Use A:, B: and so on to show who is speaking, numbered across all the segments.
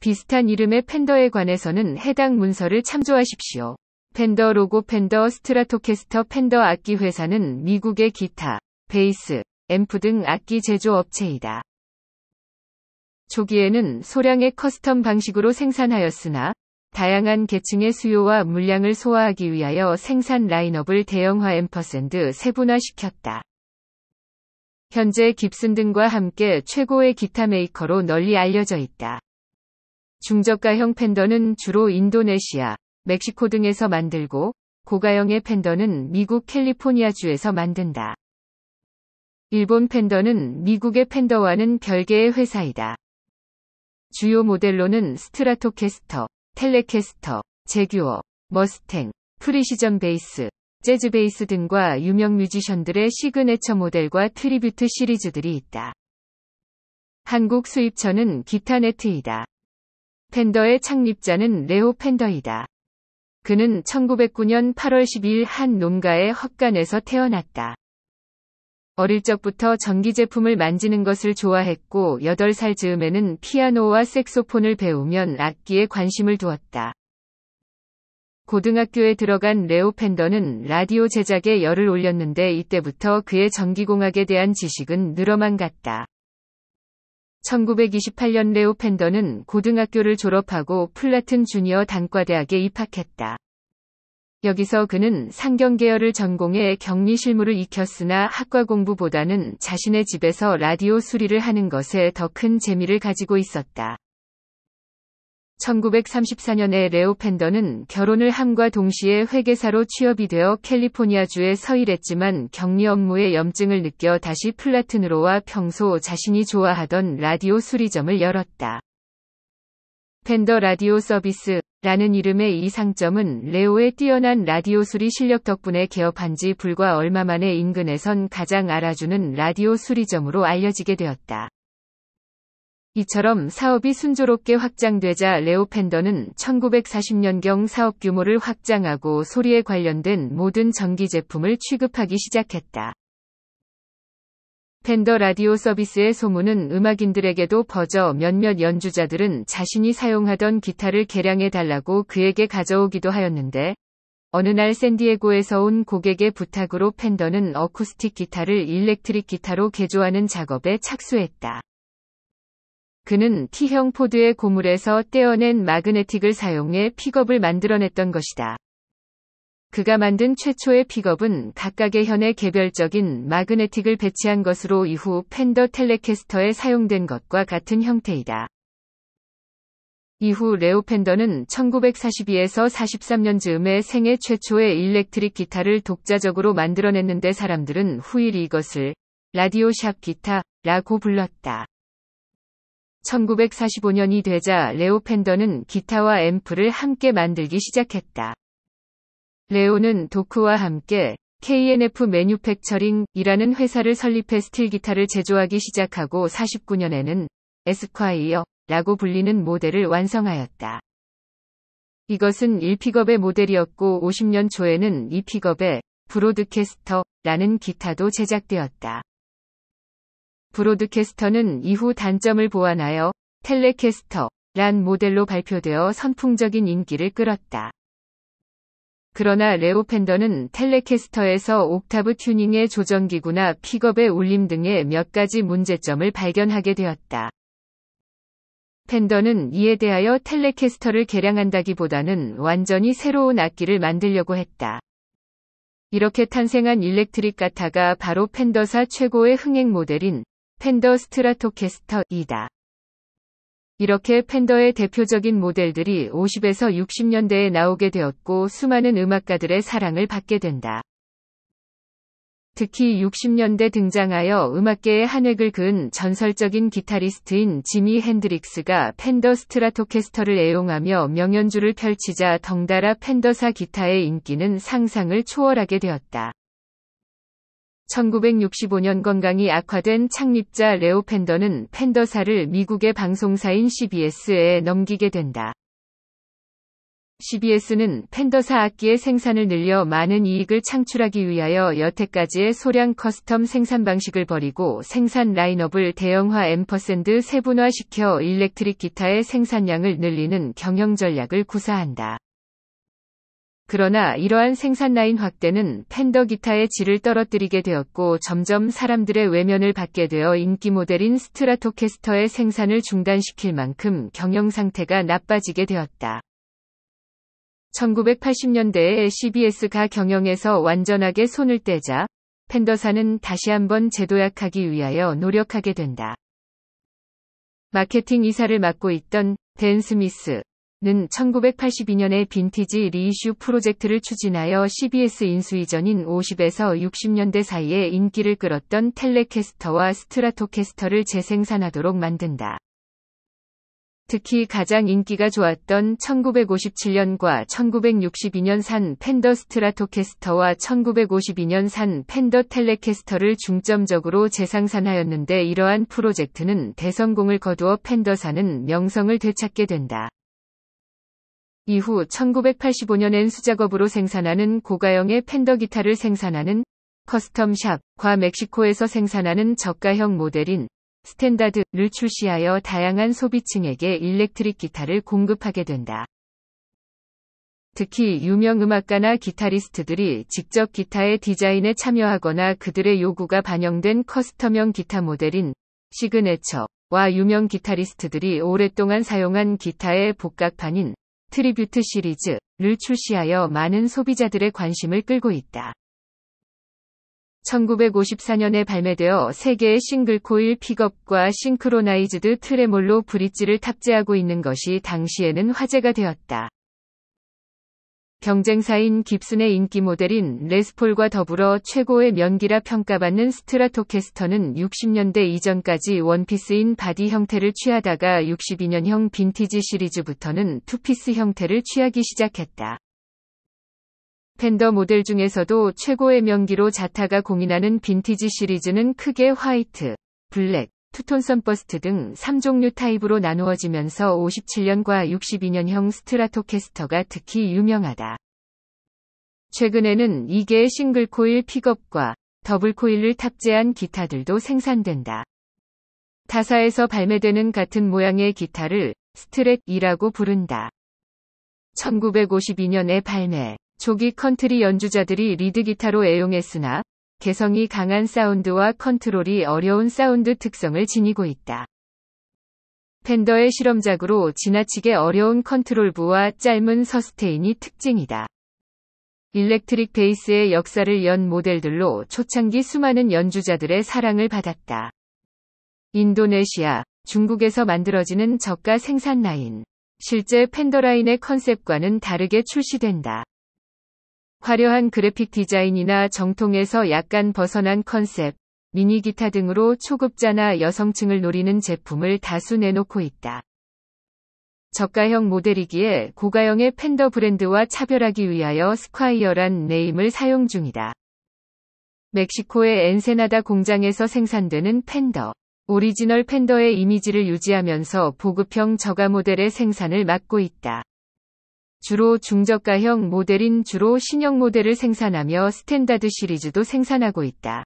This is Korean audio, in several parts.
A: 비슷한 이름의 팬더에 관해서는 해당 문서를 참조하십시오. 팬더 로고 팬더 스트라토캐스터 팬더 악기 회사는 미국의 기타, 베이스, 앰프 등 악기 제조 업체이다. 초기에는 소량의 커스텀 방식으로 생산하였으나 다양한 계층의 수요와 물량을 소화하기 위하여 생산 라인업을 대형화 앰퍼샌드 세분화시켰다. 현재 깁슨 등과 함께 최고의 기타 메이커로 널리 알려져 있다. 중저가형 팬더는 주로 인도네시아, 멕시코 등에서 만들고 고가형의 팬더는 미국 캘리포니아주에서 만든다. 일본 팬더는 미국의 팬더와는 별개의 회사이다. 주요 모델로는 스트라토캐스터, 텔레캐스터, 제규어, 머스탱, 프리시전 베이스, 재즈 베이스 등과 유명 뮤지션들의 시그네처 모델과 트리뷰트 시리즈들이 있다. 한국 수입처는 기타네트이다. 팬더의 창립자는 레오 펜더이다. 그는 1909년 8월 12일 한 농가의 헛간에서 태어났다. 어릴 적부터 전기 제품을 만지는 것을 좋아했고 8살 즈음에는 피아노와 색소폰을 배우면 악기에 관심을 두었다. 고등학교에 들어간 레오 펜더는 라디오 제작에 열을 올렸는데 이때부터 그의 전기공학에 대한 지식은 늘어만 갔다. 1928년 레오 펜더는 고등학교를 졸업하고 플라튼 주니어 단과대학에 입학했다. 여기서 그는 상경계열을 전공해 격리 실무를 익혔으나 학과 공부보다는 자신의 집에서 라디오 수리를 하는 것에 더 큰 재미를 가지고 있었다. 1934년에 레오 팬더는 결혼을 함과 동시에 회계사로 취업이 되어 캘리포니아주에 서일했지만 격리 업무에 염증을 느껴 다시 플라튼으로와 평소 자신이 좋아하던 라디오 수리점을 열었다. 팬더 라디오 서비스라는 이름의 이 상점은 레오의 뛰어난 라디오 수리 실력 덕분에 개업한 지 불과 얼마 만에 인근에선 가장 알아주는 라디오 수리점으로 알려지게 되었다. 이처럼 사업이 순조롭게 확장되자 레오팬더는 1940년경 사업 규모를 확장하고 소리에 관련된 모든 전기 제품을 취급하기 시작했다. 팬더 라디오 서비스의 소문은 음악인들에게도 퍼져 몇몇 연주자들은 자신이 사용하던 기타를 개량해 달라고 그에게 가져오기도 하였는데 어느 날 샌디에고에서 온 고객의 부탁으로 팬더는 어쿠스틱 기타를 일렉트릭 기타로 개조하는 작업에 착수했다. 그는 T형 포드의 고물에서 떼어낸 마그네틱을 사용해 픽업을 만들어냈던 것이다. 그가 만든 최초의 픽업은 각각의 현의 개별적인 마그네틱을 배치한 것으로 이후 팬더 텔레캐스터에 사용된 것과 같은 형태이다. 이후 레오 팬더는 1942에서 43년 즈음에 생애 최초의 일렉트릭 기타를 독자적으로 만들어냈는데 사람들은 후일 이것을 라디오 샵 기타라고 불렀다. 1945년이 되자 레오 팬더는 기타와 앰프를 함께 만들기 시작했다. 레오는 도크와 함께 KNF 매뉴팩처링이라는 회사를 설립해 스틸 기타를 제조하기 시작하고 49년에는 에스콰이어라고 불리는 모델을 완성하였다. 이것은 1픽업의 모델이었고 50년 초에는 2픽업의 브로드캐스터라는 기타도 제작되었다. 브로드캐스터는 이후 단점을 보완하여 텔레캐스터란 모델로 발표되어 선풍적인 인기를 끌었다. 그러나 레오팬더는 텔레캐스터에서 옥타브 튜닝의 조정기구나 픽업의 울림 등의 몇 가지 문제점을 발견하게 되었다. 팬더는 이에 대하여 텔레캐스터를 개량한다기보다는 완전히 새로운 악기를 만들려고 했다. 이렇게 탄생한 일렉트릭 가타가 바로 팬더사 최고의 흥행 모델인 팬더 스트라토캐스터이다. 이렇게 팬더의 대표적인 모델들이 50에서 60년대에 나오게 되었고 수많은 음악가들의 사랑을 받게 된다. 특히 60년대 등장하여 음악계에 한획을 그은 전설적인 기타리스트인 지미 핸드릭스가 팬더 스트라토캐스터를 애용하며 명연주를 펼치자 덩달아 팬더사 기타의 인기는 상상을 초월하게 되었다. 1965년 건강이 악화된 창립자 레오 팬더는팬더사를 미국의 방송사인 CBS에 넘기게 된다. CBS는 팬더사 악기의 생산을 늘려 많은 이익을 창출하기 위하여 여태까지의 소량 커스텀 생산 방식을 버리고 생산 라인업을 대형화 앰퍼샌드 세분화시켜 일렉트릭 기타의 생산량을 늘리는 경영 전략을 구사한다. 그러나 이러한 생산 라인 확대는 팬더 기타의 질을 떨어뜨리게 되었고 점점 사람들의 외면을 받게 되어 인기 모델인 스트라토캐스터의 생산을 중단시킬 만큼 경영 상태가 나빠지게 되었다. 1980년대에 CBS가 경영에서 완전하게 손을 떼자 팬더사는 다시 한번 재도약하기 위하여 노력하게 된다. 마케팅 이사를 맡고 있던 댄 스미스, 는 1982년에 빈티지 리이슈 프로젝트를 추진하여 CBS 인수 이전인 50에서 60년대 사이에 인기를 끌었던 텔레캐스터와 스트라토캐스터를 재생산하도록 만든다. 특히 가장 인기가 좋았던 1957년과 1962년 산 팬더 스트라토캐스터와 1952년 산 팬더 텔레캐스터를 중점적으로 재생산하였는데 이러한 프로젝트는 대성공을 거두어 팬더사는 명성을 되찾게 된다. 이후 1985년엔 수작업으로 생산하는 고가형의 팬더 기타를 생산하는 커스텀샵과 멕시코에서 생산하는 저가형 모델인 스탠다드를 출시하여 다양한 소비층에게 일렉트릭 기타를 공급하게 된다. 특히 유명 음악가나 기타리스트들이 직접 기타의 디자인에 참여하거나 그들의 요구가 반영된 커스텀형 기타 모델인 시그네처와 유명 기타리스트들이 오랫동안 사용한 기타의 복각판인 트리뷰트 시리즈를 출시하여 많은 소비자들의 관심을 끌고 있다. 1954년에 발매되어 세계의 싱글코일 픽업과 싱크로나이즈드 트레몰로 브릿지를 탑재하고 있는 것이 당시에는 화제가 되었다. 경쟁사인 깁슨의 인기 모델인 레스폴과 더불어 최고의 면기라 평가받는 스트라토캐스터는 60년대 이전까지 원피스인 바디 형태를 취하다가 62년형 빈티지 시리즈부터는 투피스 형태를 취하기 시작했다. 팬더 모델 중에서도 최고의 면기로 자타가 공인하는 빈티지 시리즈는 크게 화이트, 블랙, 투톤선 버스트 등 3종류 타입으로 나누어지면서 57년과 62년형 스트라토캐스터가 특히 유명하다. 최근에는 2개의 싱글코일 픽업과 더블코일을 탑재한 기타들도 생산된다. 타사에서 발매되는 같은 모양의 기타를 스트랩이라고 부른다. 1952년에 발매, 초기 컨트리 연주자들이 리드 기타로 애용했으나 개성이 강한 사운드와 컨트롤이 어려운 사운드 특성을 지니고 있다. 팬더의 실험작으로 지나치게 어려운 컨트롤부와 짧은 서스테인이 특징이다. 일렉트릭 베이스의 역사를 연 모델들로 초창기 수많은 연주자들의 사랑을 받았다. 인도네시아, 중국에서 만들어지는 저가 생산 라인. 실제 팬더라인의 컨셉과는 다르게 출시된다. 화려한 그래픽 디자인이나 정통에서 약간 벗어난 컨셉, 미니 기타 등으로 초급자나 여성층을 노리는 제품을 다수 내놓고 있다. 저가형 모델이기에 고가형의 팬더 브랜드와 차별하기 위하여 스콰이어란 네임을 사용 중이다. 멕시코의 엔세나다 공장에서 생산되는 팬더, 오리지널 팬더의 이미지를 유지하면서 보급형 저가 모델의 생산을 맡고 있다. 주로 중저가형 모델인 주로 신형 모델을 생산하며 스탠다드 시리즈도 생산하고 있다.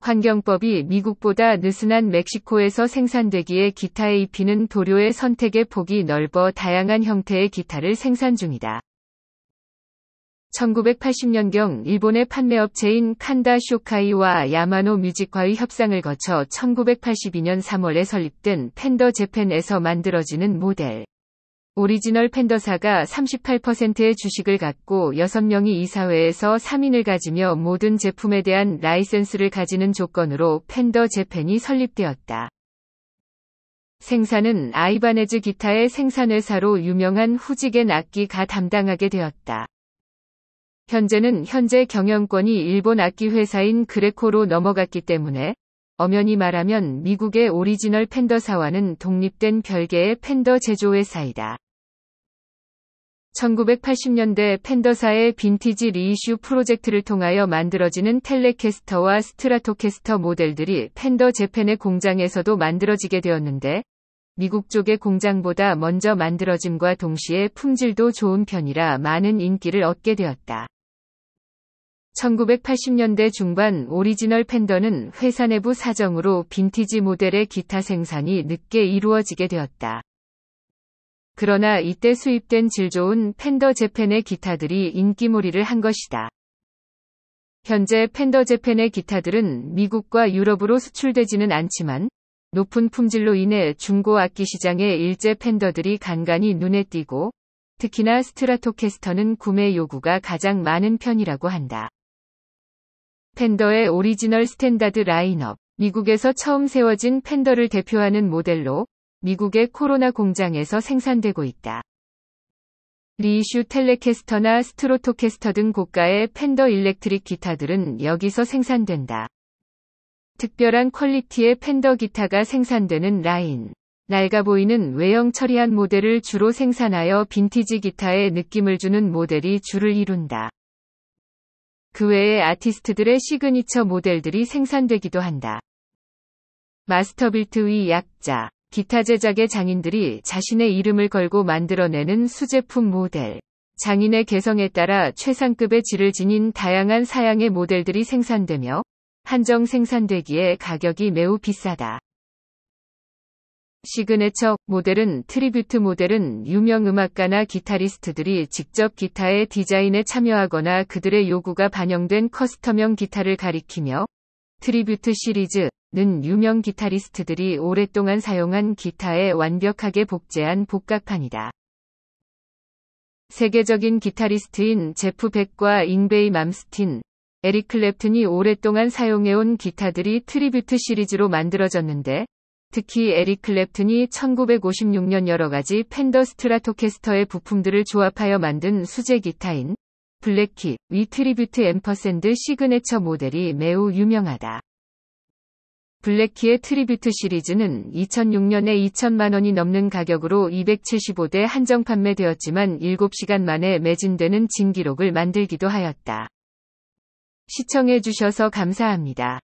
A: 환경법이 미국보다 느슨한 멕시코에서 생산되기에 기타 AP는 도료의 선택의 폭이 넓어 다양한 형태의 기타를 생산 중이다. 1980년경 일본의 판매업체인 칸다 쇼카이와 야마노 뮤직과의 협상을 거쳐 1982년 3월에 설립된 팬더 재팬에서 만들어지는 모델 오리지널 팬더사가 38%의 주식을 갖고 6명이 이사회에서 3인을 가지며 모든 제품에 대한 라이센스를 가지는 조건으로 팬더 재팬이 설립되었다. 생산은 아이바네즈 기타의 생산회사로 유명한 후지겐 악기가 담당하게 되었다. 현재는 현재 경영권이 일본 악기 회사인 그레코로 넘어갔기 때문에 엄연히 말하면 미국의 오리지널 팬더사와는 독립된 별개의 팬더 제조회사이다. 1980년대 팬더사의 빈티지 리이슈 프로젝트를 통하여 만들어지는 텔레캐스터와 스트라토캐스터 모델들이 팬더 재팬의 공장에서도 만들어지게 되었는데 미국 쪽의 공장보다 먼저 만들어짐과 동시에 품질도 좋은 편이라 많은 인기를 얻게 되었다. 1980년대 중반 오리지널 팬더는 회사 내부 사정으로 빈티지 모델의 기타 생산이 늦게 이루어지게 되었다. 그러나 이때 수입된 질 좋은 팬더 재팬의 기타들이 인기몰이를 한 것이다. 현재 팬더 재팬의 기타들은 미국과 유럽으로 수출되지는 않지만 높은 품질로 인해 중고 악기 시장의 일제 팬더들이 간간히 눈에 띄고 특히나 스트라토캐스터는 구매 요구가 가장 많은 편이라고 한다. 팬더의 오리지널 스탠다드 라인업 미국에서 처음 세워진 팬더를 대표하는 모델로 미국의 코로나 공장에서 생산되고 있다. 리슈 텔레캐스터나 스트로토캐스터 등 고가의 팬더 일렉트릭 기타들은 여기서 생산된다. 특별한 퀄리티의 팬더 기타가 생산되는 라인. 낡아 보이는 외형 처리한 모델을 주로 생산하여 빈티지 기타의 느낌을 주는 모델이 주를 이룬다. 그 외에 아티스트들의 시그니처 모델들이 생산되기도 한다. 마스터빌트 위 약자 기타 제작의 장인들이 자신의 이름을 걸고 만들어내는 수제품 모델. 장인의 개성에 따라 최상급의 질을 지닌 다양한 사양의 모델들이 생산되며 한정 생산되기에 가격이 매우 비싸다. 시그네처 모델은 트리뷰트 모델은 유명 음악가나 기타리스트들이 직접 기타의 디자인에 참여하거나 그들의 요구가 반영된 커스텀형 기타를 가리키며 트리뷰트 시리즈 는 유명 기타리스트들이 오랫동안 사용한 기타에 완벽하게 복제한 복각판이다. 세계적인 기타리스트인 제프 백과 잉베이 맘스틴, 에릭 클랩튼이 오랫동안 사용해온 기타들이 트리뷰트 시리즈로 만들어졌는데, 특히 에릭 클랩튼이 1956년 여러가지 팬더 스트라토캐스터의 부품들을 조합하여 만든 수제 기타인 블랙킷, 위트리뷰트 앰퍼샌드 시그네처 모델이 매우 유명하다. 블랙키의 트리뷰트 시리즈는 2006년에 2천만 원이 넘는 가격으로 275대 한정 판매되었지만 7시간 만에 매진되는 진기록을 만들기도 하였다. 시청해주셔서 감사합니다.